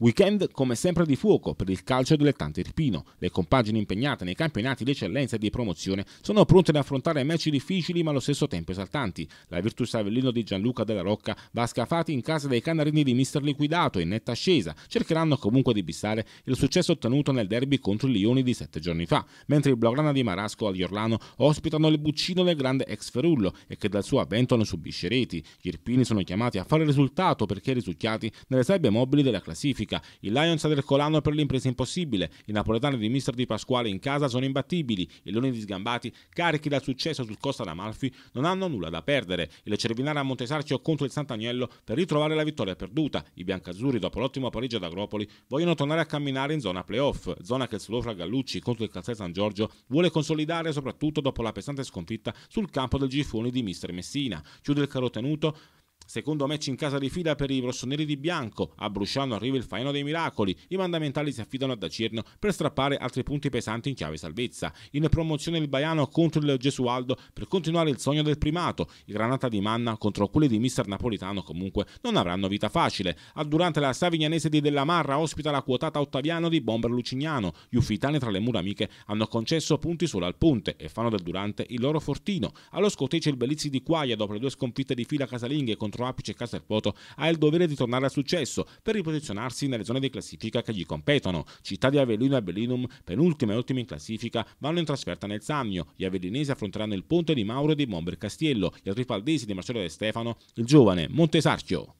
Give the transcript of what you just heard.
Weekend come sempre di fuoco per il calcio dilettante irpino. Le compagini impegnate nei campionati di eccellenza e di promozione sono pronte ad affrontare match difficili ma allo stesso tempo esaltanti. La Virtus Avellino di Gianluca della Rocca va a scafati in casa dei canarini di Mister Liquidato in netta ascesa. Cercheranno comunque di bissare il successo ottenuto nel derby contro il Lioni di sette giorni fa, mentre il Blaugrana di Marasco agli Orlano ospitano il Buccino del grande ex Ferullo e che dal suo avvento non subisce reti. Gli irpini sono chiamati a fare risultato perché risucchiati nelle sabbie mobili della classifica musica, il Lions del Colano per l'impresa impossibile, i napoletani di Mister Di Pasquale in casa sono imbattibili, i lunedì sgambati, carichi dal successo sul Costa d'Amalfi, non hanno nulla da perdere, il Cervinara a Montesarchio contro il Sant'Agnello per ritrovare la vittoria perduta, i biancazzurri dopo l'ottimo pareggio ad Agropoli vogliono tornare a camminare in zona playoff, zona che il Slofra Gallucci contro il Castel San Giorgio vuole consolidare soprattutto dopo la pesante sconfitta sul campo del Gifoni di Mister Messina. Chiude il carotenuto. tenuto Secondo match in casa di fila per i rossoneri di bianco. A Brusciano arriva il faeno dei miracoli. I mandamentali si affidano ad Acerno per strappare altri punti pesanti in chiave salvezza. In promozione il Baiano contro il Gesualdo per continuare il sogno del primato. I Granata di Manna contro quelli di Mister Napolitano comunque non avranno vita facile. Al durante la Savignanese di Della Marra ospita la quotata Ottaviano di Bomber Lucignano. Gli uffitani tra le mura amiche hanno concesso punti solo al Ponte e fanno del Durante il loro fortino. Allo scotece il Bellizzi di Quaia dopo le due sconfitte di fila casalinghe contro dall'altro apice Caserpoto ha il dovere di tornare al successo per riposizionarsi nelle zone di classifica che gli competono. Città di Avellino e Bellinum, penultima e ultima in classifica, vanno in trasferta nel Sannio. Gli avellinesi affronteranno il ponte di Mauro e di Bomber Castiello, gli altri paldesi di Marcello De Stefano, il giovane Montesarchio.